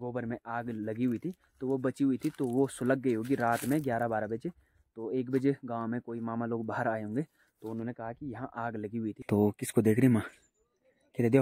गोबर में आग लगी हुई थी तो वो बची हुई थी तो वो सुलग गई होगी रात में ग्यारह बारह बजे तो एक बजे गाँव में कोई मामा लोग बाहर आए होंगे तो उन्होंने कहा कि यहाँ आग लगी हुई थी तो किसको देख रही माँ कितने दे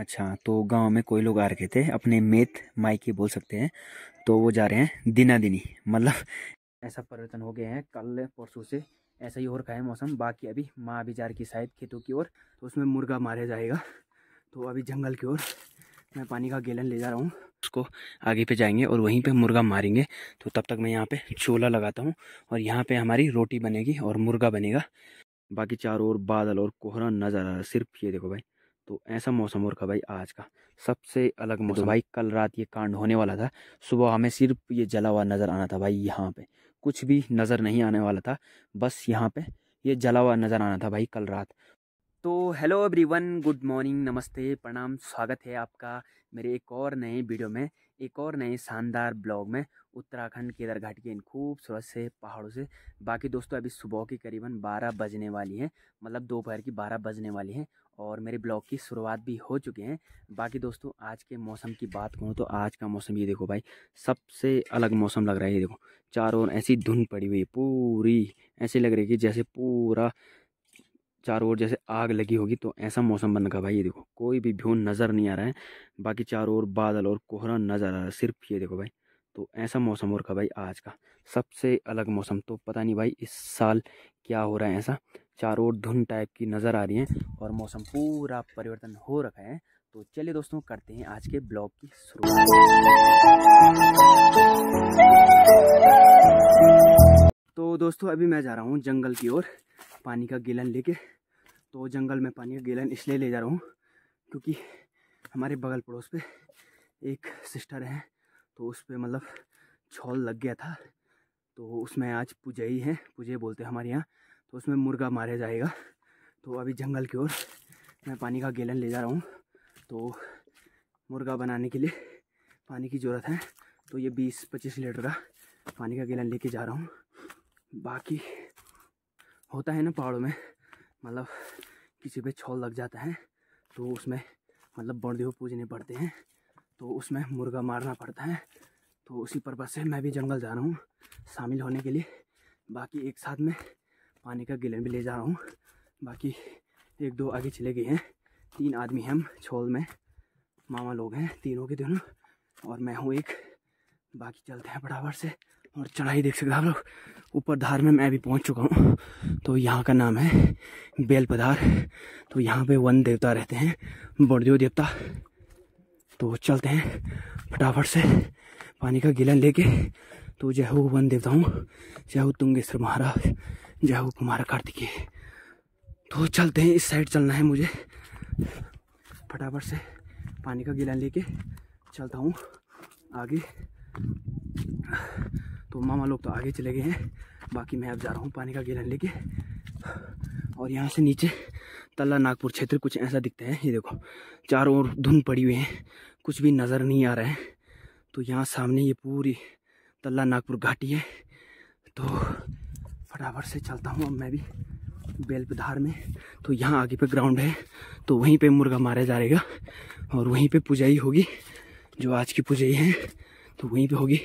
अच्छा तो गांव में कोई लोग आ रखे थे अपने मेथ माइके बोल सकते हैं तो वो जा रहे हैं दिना दिनी मतलब ऐसा परिवर्तन हो गए हैं कल परसों से ऐसा ही और खाए है मौसम बाकी अभी माँ अभी जा रही शायद खेतों की ओर तो उसमें मुर्गा मारे जाएगा तो अभी जंगल की ओर मैं पानी का गैलन ले जा रहा हूँ उसको आगे पे जाएंगे और वहीं पे मुर्गा मारेंगे तो तब तक मैं यहाँ पे चोला लगाता हूँ और यहाँ पे हमारी रोटी बनेगी और मुर्गा बनेगा बाकी चारों ओर बादल और कोहरा नज़र आ रहा है सिर्फ ये देखो भाई तो ऐसा मौसम और का भाई आज का सबसे अलग तो मौसम भाई कल रात ये कांड होने वाला था सुबह हमें सिर्फ ये जला हुआ नज़र आना था भाई यहाँ पे कुछ भी नज़र नहीं आने वाला था बस यहाँ पे ये जला हुआ नज़र आना था भाई कल रात तो हेलो एवरीवन गुड मॉर्निंग नमस्ते प्रणाम स्वागत है आपका मेरे एक और नए वीडियो में एक और नए शानदार ब्लॉग में उत्तराखंड केदार घाट के इन खूबसूरत से पहाड़ों से बाकी दोस्तों अभी सुबह की करीबन 12 बजने वाली है मतलब दोपहर की 12 बजने वाली है और मेरे ब्लॉग की शुरुआत भी हो चुके हैं बाकी दोस्तों आज के मौसम की बात करूँ तो आज का मौसम ये देखो भाई सबसे अलग मौसम लग रहा है ये देखो चारों ओर ऐसी धुंध पड़ी हुई है पूरी ऐसे लग रही है कि जैसे पूरा चारों ओर जैसे आग लगी होगी तो ऐसा मौसम बन रखा भाई ये देखो कोई भी भ्यून नज़र नहीं आ रहा है बाकी चारों ओर बादल और कोहरा नज़र आ रहा है सिर्फ ये देखो भाई तो ऐसा मौसम और का भाई आज का सबसे अलग मौसम तो पता नहीं भाई इस साल क्या हो रहा है ऐसा चारों ओर धुन टाइप की नज़र आ रही है और मौसम पूरा परिवर्तन हो रखा है तो चलिए दोस्तों करते हैं आज के ब्लॉग की शुरुआत तो दोस्तों अभी मैं जा रहा हूँ जंगल की ओर पानी का गैलन लेके तो जंगल में पानी का गैलन इसलिए ले जा रहा हूँ क्योंकि हमारे बगल पड़ोस पे एक सिस्टर है तो उस पर मतलब छोल लग गया था तो उसमें आज पूजा ही है पूजे बोलते हैं हमारे यहाँ तो उसमें मुर्गा मारा जाएगा तो अभी जंगल की ओर मैं पानी का गैलन ले जा रहा हूँ तो मुर्गा बनाने के लिए पानी की ज़रूरत है तो ये 20-25 लीटर का पानी का गैलन लेके जा रहा हूँ बाकी होता है ना पहाड़ों में मतलब किसी पे छोल लग जाता है तो उसमें मतलब बड़देव पूजने पड़ते हैं तो उसमें मुर्गा मारना पड़ता है तो उसी पर्पज से मैं भी जंगल जा रहा हूँ शामिल होने के लिए बाकी एक साथ में पानी का गिलन भी ले जा रहा हूँ बाकी एक दो आगे चले गए हैं तीन आदमी हैं हम छोल में मामा लोग हैं तीनों के दोनों और मैं हूँ एक बाकी चलते हैं बराबर से और चढ़ाई देख सकते हैं आप लोग ऊपर धार में मैं भी पहुंच चुका हूँ तो यहाँ का नाम है बेल तो यहाँ पे वन देवता रहते हैं बड़देव देवता तो चलते हैं फटाफट से पानी का गिलन लेके तो जय हो वन देवता हूँ जय हो तुंगेश्वर महाराज जय हो कुमार कार्तिकेय तो चलते हैं इस साइड चलना है मुझे फटाफट से पानी का गिला लेके चलता हूँ आगे तो मामा लोग तो आगे चले गए हैं बाकी मैं अब जा रहा हूँ पानी का गिलन लेके और यहाँ से नीचे तल्ला नागपुर क्षेत्र कुछ ऐसा दिखता है ये देखो चारों ओर धुन पड़ी हुई है कुछ भी नज़र नहीं आ रहा है तो यहाँ सामने ये पूरी तल्ला नागपुर घाटी है तो फटाफट से चलता हूँ अब मैं भी बेलपधार में तो यहाँ आगे पे ग्राउंड है तो वहीं पे मुर्गा मारा जाएगा और वहीं पे पुजाई होगी जो आज की पुजाई है तो वहीं पे होगी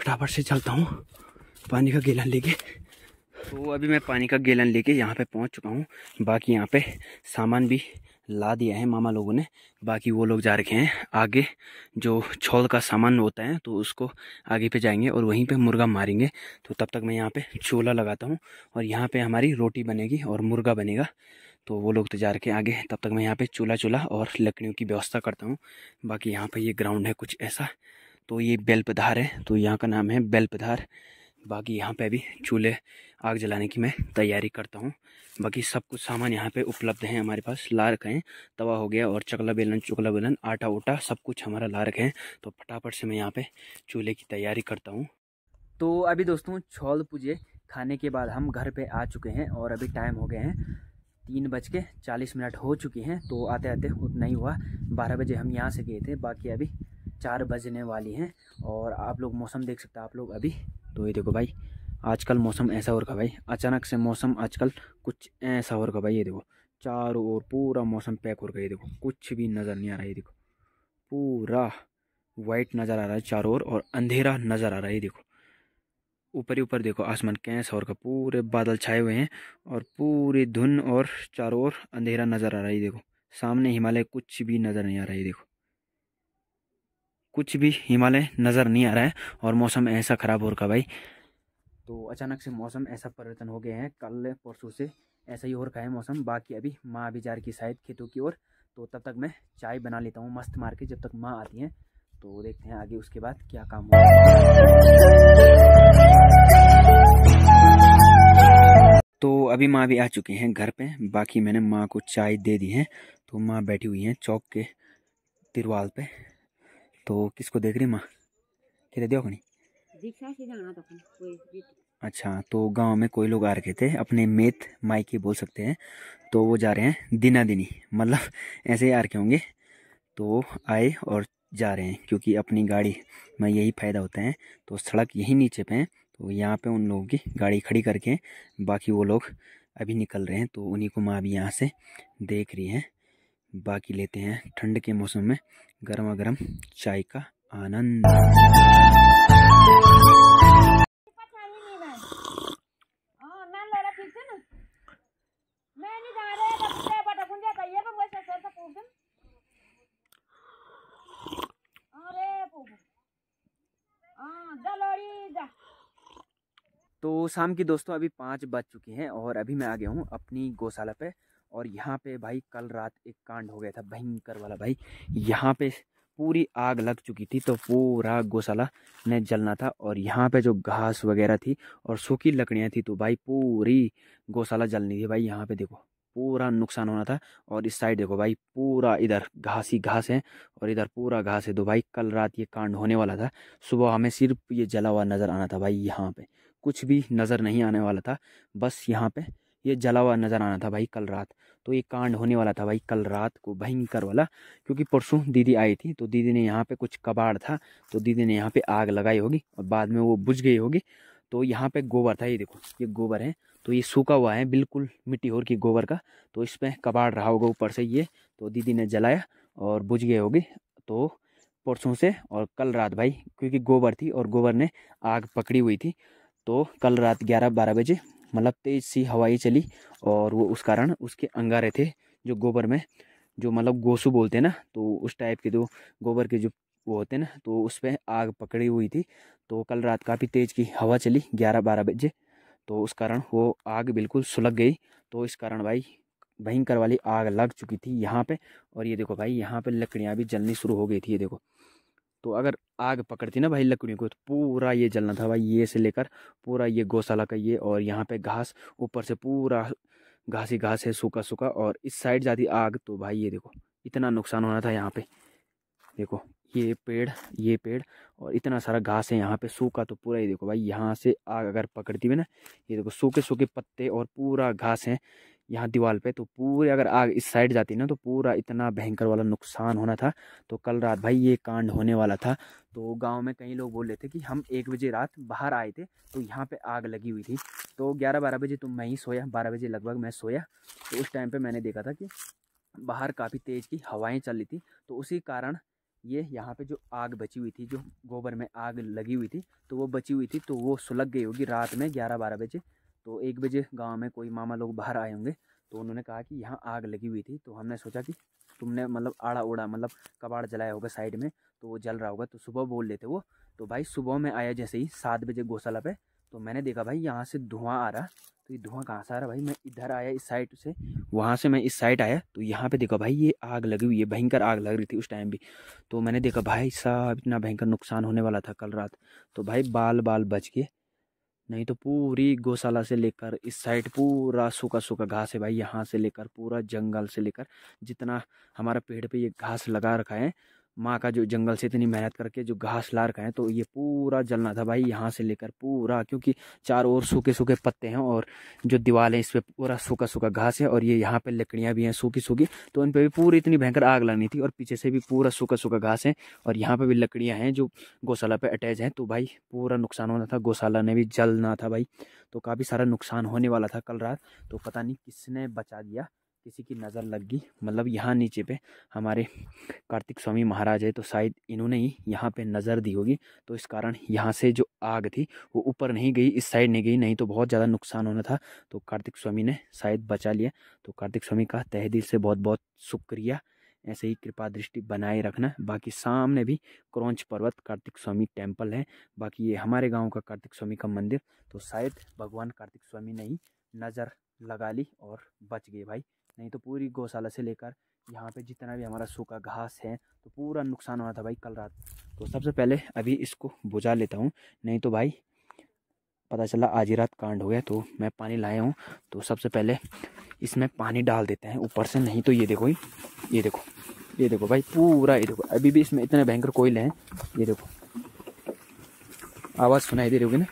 फटाफट से चलता हूँ पानी का गेलन लेके तो अभी मैं पानी का गेलन लेके यहाँ पे पहुँच चुका हूँ बाकी यहाँ पे सामान भी ला दिया है मामा लोगों ने बाकी वो लोग जा रखे हैं आगे जो छोल का सामान होता है तो उसको आगे पे जाएंगे और वहीं पे मुर्गा मारेंगे तो तब तक मैं यहाँ पे चोला लगाता हूँ और यहाँ पे हमारी रोटी बनेगी और मुर्गा बनेगा तो वो लोग तो जा रखे आगे तब तक मैं यहाँ पे चूल्हा चूल्हा और लकड़ियों की व्यवस्था करता हूँ बाकी यहाँ पर ये ग्राउंड है कुछ ऐसा तो ये बेलपधार है तो यहाँ का नाम है बेलपधार बाकी यहाँ पे भी चूल्हे आग जलाने की मैं तैयारी करता हूँ बाकी सब कुछ सामान यहाँ पे उपलब्ध है हमारे पास ला रखे हैं तवा हो गया और चकला बेलन चुकला बेलन आटा उटा सब कुछ हमारा ला रखे हैं तो फटाफट से मैं यहाँ पे चूल्हे की तैयारी करता हूँ तो अभी दोस्तों छोल पूजे खाने के बाद हम घर पे आ चुके हैं और अभी टाइम हो गए हैं तीन बज के चालीस मिनट हो चुके हैं तो आते आते उतना ही हुआ बारह बजे हम यहाँ से गए थे बाकी अभी चार बजने वाली हैं और आप लोग मौसम देख सकते हैं आप लोग अभी तो ये देखो भाई आजकल मौसम ऐसा हो का भाई अचानक से मौसम आजकल कुछ ऐसा हो का भाई ये देखो चारों ओर पूरा मौसम पैक और का ये देखो कुछ भी नज़र नहीं आ रहा ये देखो पूरा वाइट नज़र आ रहा है चारों ओर और अंधेरा नज़र आ रहा है ये देखो ऊपर ही ऊपर देखो आसमान कैसा और का पूरे बादल छाए हुए हैं और पूरी धुन और चारों ओर अंधेरा नज़र आ रहा है देखो सामने हिमालय कुछ भी नज़र नहीं आ रहा है देखो कुछ भी हिमालय नज़र नहीं आ रहा है और मौसम ऐसा ख़राब हो रखा भाई तो अचानक से मौसम ऐसा परिवर्तन हो गया है कल परसों से ऐसा ही हो रखा है मौसम बाकी अभी माँ अभी जा रही शायद खेतों की ओर तो तब तक मैं चाय बना लेता हूँ मस्त मार के जब तक माँ आती हैं तो देखते हैं आगे उसके बाद क्या काम होगा तो अभी माँ भी आ चुकी हैं घर पे बाकी मैंने माँ को चाय दे दी है तो माँ बैठी हुई हैं चौक के तिरवाल पे तो किसको देख रही माँ किधर देखो अच्छा तो गांव में कोई लोग आ रखे थे अपने मेथ माइके बोल सकते हैं तो वो जा रहे हैं दिना दिनी मतलब ऐसे ही आ रखे होंगे तो आए और जा रहे हैं क्योंकि अपनी गाड़ी में यही फ़ायदा होता है तो सड़क यहीं नीचे पे है तो यहाँ पे उन लोगों की गाड़ी खड़ी करके बाकी वो लोग अभी निकल रहे हैं तो उन्हीं को माँ अभी यहाँ से देख रही हैं बाकी लेते हैं ठंड के मौसम में गर्मा गर्म चाय का आनंद हाँ, हाँ, तो शाम की दोस्तों अभी पाँच बज चुकी हैं और अभी मैं आ गया हूँ अपनी गौशाला पे और यहाँ पे भाई कल रात एक कांड हो गया था भयंकर वाला भाई यहाँ पे पूरी आग लग चुकी थी तो पूरा गौशाला ने जलना था और यहाँ पे जो घास वगैरह थी और सूखी लकड़ियाँ थी तो भाई पूरी गौशाला जलनी थी भाई यहाँ पे देखो पूरा नुकसान होना था और इस साइड देखो भाई पूरा इधर घास ही घास है और इधर पूरा घास है तो भाई कल रात ये कांड होने वाला था सुबह हमें सिर्फ ये जला हुआ नज़र आना था भाई यहाँ पे कुछ भी नज़र नहीं आने वाला था बस यहाँ पे ये जला हुआ नज़र आना था भाई कल रात तो ये कांड होने वाला था भाई कल रात को भयंकर वाला क्योंकि परसों दीदी आई थी तो दीदी ने यहाँ पे कुछ कबाड़ था तो दीदी ने यहाँ पे आग लगाई होगी और बाद में वो बुझ गई होगी तो यहाँ पे गोबर था ये देखो ये गोबर है तो ये सूखा हुआ है बिल्कुल मिट्टी और की गोबर का तो इसमें कबाड़ रहा होगा ऊपर से ये तो दीदी ने जलाया और बुझ गई होगी तो परसों से और कल रात भाई क्योंकि गोबर थी और गोबर ने आग पकड़ी हुई थी तो कल रात ग्यारह बारह बजे मतलब तेज़ सी हवाई चली और वो उस कारण उसके अंगारे थे जो गोबर में जो मतलब गोसू बोलते हैं ना तो उस टाइप के जो गोबर के जो वो होते हैं ना तो उस पर आग पकड़ी हुई थी तो कल रात काफ़ी तेज़ की हवा चली ग्यारह बारह बजे तो उस कारण वो आग बिल्कुल सुलग गई तो इस कारण भाई भयंकर वाली आग लग चुकी थी यहाँ पे और ये देखो भाई यहाँ पे लकड़ियाँ भी जलनी शुरू हो गई थी ये देखो तो अगर आग पकड़ती ना भाई लकड़ियों को तो पूरा ये जलना था भाई ये से लेकर पूरा ये गौशाला का ये और यहाँ पे घास ऊपर से पूरा घास ही घास है सूखा सूखा और इस साइड जाती आग तो भाई ये देखो इतना नुकसान होना था यहाँ पे देखो ये पेड़ ये पेड़ और इतना सारा घास है यहाँ पे सूखा तो पूरा ही देखो भाई यहाँ से आग अगर पकड़ती हुई ना ये देखो सूखे सूखे पत्ते और पूरा घास है यहाँ दीवार पे तो पूरे अगर आग इस साइड जाती ना तो पूरा इतना भयंकर वाला नुकसान होना था तो कल रात भाई ये कांड होने वाला था तो गांव में कई लोग बोल रहे थे कि हम एक बजे रात बाहर आए थे तो यहाँ पे आग लगी हुई थी तो ग्यारह बारह बजे तो मैं ही सोया बारह बजे लगभग मैं सोया तो उस टाइम पर मैंने देखा था कि बाहर काफ़ी तेज़ की हवाएँ चल रही थी तो उसी कारण ये यहाँ पे जो आग बची हुई थी जो गोबर में आग लगी हुई थी तो वो बची हुई थी तो वो सुलग गई होगी रात में ग्यारह बारह बजे तो एक बजे गांव में कोई मामा लोग बाहर आए होंगे तो उन्होंने कहा कि यहाँ आग लगी हुई थी तो हमने सोचा कि तुमने मतलब आड़ा उड़ा मतलब कबाड़ जलाया होगा साइड में तो वो जल रहा होगा तो सुबह बोल लेते वो तो भाई सुबह में आया जैसे ही सात बजे गौशाला पे तो मैंने देखा भाई यहाँ से धुआं आ रहा तो ये धुआं कहाँ से आ रहा भाई मैं इधर आया इस साइड से वहाँ से मैं इस साइड आया तो यहाँ पे देखा भाई ये आग लगी हुई है भयंकर आग लग रही थी उस टाइम भी तो मैंने देखा भाई साहब इतना भयंकर नुकसान होने वाला था कल रात तो भाई बाल बाल बच के नहीं तो पूरी गौशाला से लेकर इस साइड पूरा सूखा सूखा घास है भाई यहाँ से लेकर पूरा जंगल से लेकर जितना हमारा पेड़ पे ये घास लगा रखा है माँ का जो जंगल से इतनी मेहनत करके जो घास ला रखा है तो ये पूरा जलना था भाई यहाँ से लेकर पूरा क्योंकि चार ओर सूखे सूखे पत्ते हैं और जो दीवार है इस पर पूरा सूखा सूखा घास है और ये यहाँ पे लकड़ियाँ भी हैं सूखी सूखी तो इन पर भी पूरी इतनी भयंकर आग लगनी थी और पीछे से भी पूरा सूखा सूखा घास है और यहाँ पर भी लकड़ियाँ हैं जो गौशाला पर अटैच हैं तो भाई पूरा नुकसान होना था गौशाला ने भी जलना था भाई तो काफ़ी सारा नुकसान होने वाला था कल रात तो पता नहीं किसने बचा दिया किसी की नज़र लग गई मतलब यहाँ नीचे पे हमारे कार्तिक स्वामी महाराज है तो शायद इन्होंने ही यहाँ पे नज़र दी होगी तो इस कारण यहाँ से जो आग थी वो ऊपर नहीं गई इस साइड नहीं गई नहीं तो बहुत ज़्यादा नुकसान होना था तो कार्तिक स्वामी ने शायद बचा लिया तो कार्तिक स्वामी का तह दिल से बहुत बहुत शुक्रिया ऐसे ही कृपा दृष्टि बनाए रखना बाकी सामने भी क्रौच पर्वत कार्तिक स्वामी टेम्पल है बाकी ये हमारे गाँव का कार्तिक स्वामी का मंदिर तो शायद भगवान कार्तिक स्वामी ने ही नज़र लगा ली और बच गए भाई नहीं तो पूरी गौशाला से लेकर यहाँ पे जितना भी हमारा सूखा घास है तो पूरा नुकसान होना था भाई कल रात तो सबसे पहले अभी इसको बुझा लेता हूँ नहीं तो भाई पता चला आज ही रात कांड हो गया तो मैं पानी लाया हूँ तो सबसे पहले इसमें पानी डाल देते हैं ऊपर से नहीं तो ये देखो ये देखो ये देखो भाई पूरा ये देखो अभी भी इसमें इतने भयंकर कोयले हैं ये देखो आवाज़ सुनाई दे रही होगी ना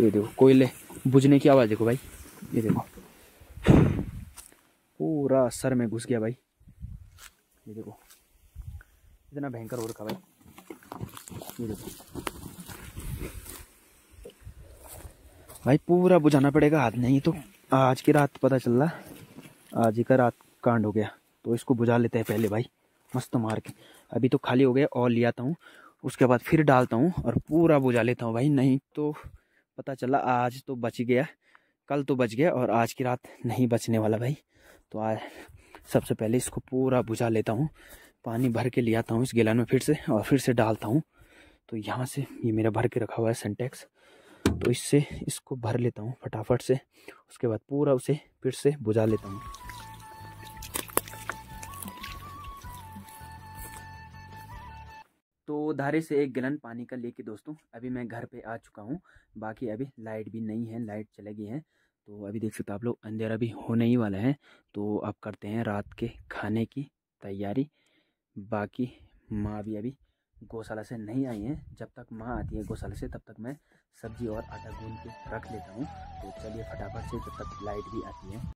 ये देखो कोयले बुझने की आवाज़ देखो भाई ये देखो पूरा सर में घुस गया भाई ये देखो इतना भयंकर हो रखा भाई ये देखो भाई पूरा बुझाना पड़ेगा हाथ नहीं तो आज की रात पता चल रहा आज ही का रात कांड हो गया तो इसको बुझा लेते हैं पहले भाई मस्त मार के अभी तो खाली हो गया और ले आता हूँ उसके बाद फिर डालता हूँ और पूरा बुझा लेता हूँ भाई नहीं तो पता चला आज तो बच गया कल तो बच गया और आज की रात नहीं बचने वाला भाई तो आज सबसे पहले इसको पूरा बुझा लेता हूँ पानी भर के ले आता हूँ इस गिलान में फिर से और फिर से डालता हूँ तो यहाँ से ये मेरा भर के रखा हुआ है सेंटेक्स तो इससे इसको भर लेता हूँ फटाफट से उसके बाद पूरा उसे फिर से बुझा लेता हूँ तो धारे से एक गलन पानी का लेके दोस्तों अभी मैं घर पे आ चुका हूँ बाकी अभी लाइट भी नहीं है लाइट चले गई है तो अभी देख सकते हो आप लोग अंधेरा भी होने ही वाला है तो आप करते हैं रात के खाने की तैयारी बाकी माँ भी अभी गौशाला से नहीं आई है जब तक माँ आती है गौशाला से तब तक मैं सब्जी और आटा गूंद के रख लेता हूँ तो चलिए फटाफट से जब तक लाइट भी आती है